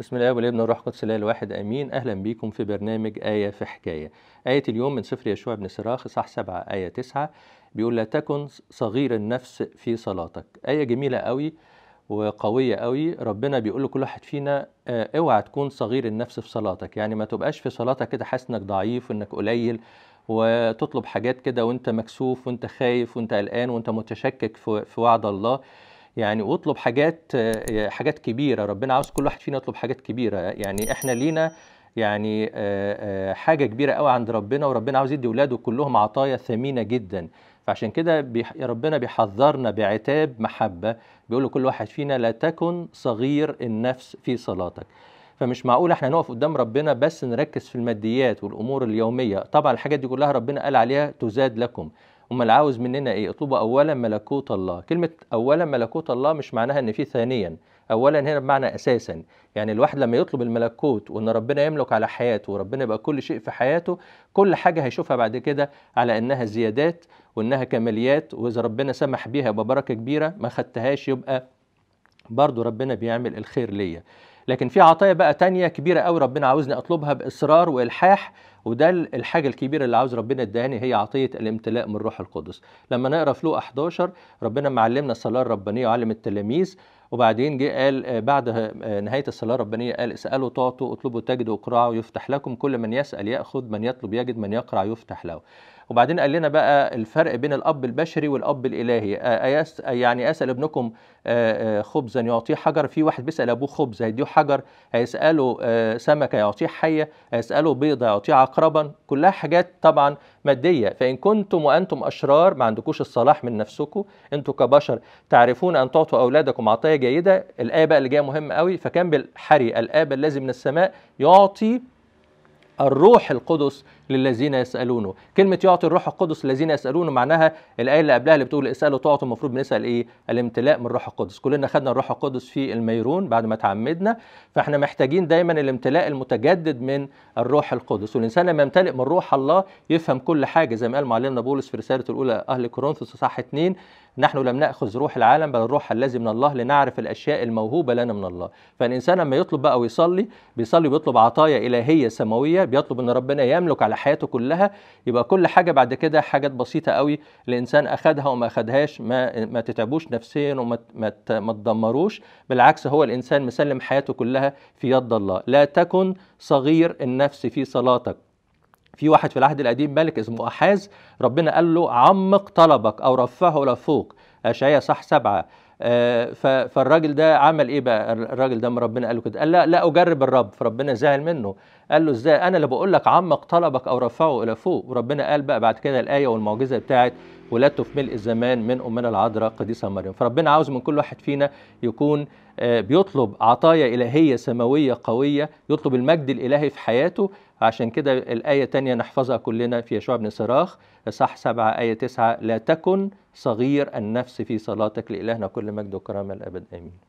بسم الله والابن والروح القدس الله الواحد امين اهلا بيكم في برنامج ايه في حكايه ايه اليوم من سفر يشوع بن سراخ صح 7 ايه 9 بيقول لا تكن صغير النفس في صلاتك ايه جميله قوي وقويه قوي ربنا بيقول لكل واحد فينا آه، اوعى تكون صغير النفس في صلاتك يعني ما تبقاش في صلاتك كده حاسس انك ضعيف وانك قليل وتطلب حاجات كده وانت مكسوف وانت خايف وانت قلقان وانت متشكك في وعد الله يعني واطلب حاجات آه، حاجات كبيره ربنا عاوز كل واحد فينا يطلب حاجات كبيره يعني احنا لينا يعني آه، آه، حاجه كبيره قوي عند ربنا وربنا عاوز يدي اولاده كلهم عطايا ثمينه جدا فعشان كده بيح... ربنا بيحذرنا بعتاب محبه بيقول لكل واحد فينا لا تكن صغير النفس في صلاتك فمش معقول احنا نقف قدام ربنا بس نركز في الماديات والامور اليوميه طبعا الحاجات دي كلها ربنا قال عليها تزاد لكم امال عاوز مننا ايه اطلبوا اولا ملكوت الله كلمه اولا ملكوت الله مش معناها ان في ثانيا اولا هنا بمعنى اساسا يعني الواحد لما يطلب الملكوت وان ربنا يملك على حياته وربنا يبقى كل شيء في حياته كل حاجه هيشوفها بعد كده على انها زيادات وانها كماليات واذا ربنا سمح بيها يبقى بركه كبيره ما خدتهاش يبقى برضه ربنا بيعمل الخير ليا لكن في عطايا بقى تانية كبيرة قوي ربنا عاوزني أطلبها بإصرار وإلحاح وده الحاجة الكبيرة اللي عاوز ربنا اداني هي عطية الامتلاء من الروح القدس لما نقرا في لوقا 11 ربنا معلمنا الصلاة الربانية وعلم التلاميذ وبعدين جه قال آه، بعد آه، نهايه الصلاه الربانيه قال اسالوا تعطوا اطلبوا تجدوا اقرعوا يفتح لكم كل من يسال ياخذ من يطلب يجد من يقرع يفتح له وبعدين قال لنا بقى الفرق بين الاب البشري والاب الالهي آه، أيس يعني اسال ابنكم خبزا يعطيه حجر في واحد بيسال ابوه خبز هيديه حجر هيساله سمكه يعطيه حيه هيساله بيضه يعطيه عقربا كلها حاجات طبعا ماديه فان كنتم وانتم اشرار ما عندكوش الصلاح من نفسكم انتم كبشر تعرفون ان تعطوا اولادكم عطايا جيده الايه بقى اللي جايه مهمه قوي فكان بالحري الاب الذي من السماء يعطي الروح القدس للذين يسالونه كلمه يعطي الروح القدس للذين يسالونه معناها الايه اللي قبلها اللي بتقول اسالوا تعطوا المفروض بنسال ايه الامتلاء من الروح القدس كلنا خدنا الروح القدس في الميرون بعد ما تعمدنا فاحنا محتاجين دايما الامتلاء المتجدد من الروح القدس والانسان لما يمتلئ من روح الله يفهم كل حاجه زي ما قال معلمنا بولس في رسالته الاولى اهل كورنثوس صح 2 نحن لم ناخذ روح العالم بل الروح الذي من الله لنعرف الاشياء الموهوبه لنا من الله فالانسان لما يطلب بقى ويصلي بيصلي بيطلب عطايا الهيه سماويه بيطلب ان ربنا يملك على حياته كلها يبقى كل حاجه بعد كده حاجات بسيطه قوي الانسان اخذها وما اخذهاش ما ما تتعبوش نفسيا وما ما تدمروش بالعكس هو الانسان مسلم حياته كلها في يد الله لا تكن صغير النفس في صلاتك في واحد في العهد القديم ملك اسمه أحاز ربنا قال له عمق طلبك أو رفعه لفوق أشعية صح سبعة آه، فالراجل ده عمل ايه بقى الراجل ده ربنا قال له كده قال لا لا اجرب الرب فربنا زعل منه قال له ازاي انا اللي بقول لك عمق طلبك او رفعه الى فوق وربنا قال بقى بعد كده الايه والمعجزه بتاعت ولادته في ملء الزمان من امنا العذراء قديسه مريم فربنا عاوز من كل واحد فينا يكون آه، بيطلب عطايا الهيه سماويه قويه يطلب المجد الالهي في حياته عشان كده الايه الثانيه نحفظها كلنا في يشوع بن صراخ صح 7 ايه 9 لا تكن صغير النفس في صلاتك لالهنا كل مجد وكرامه الابد امين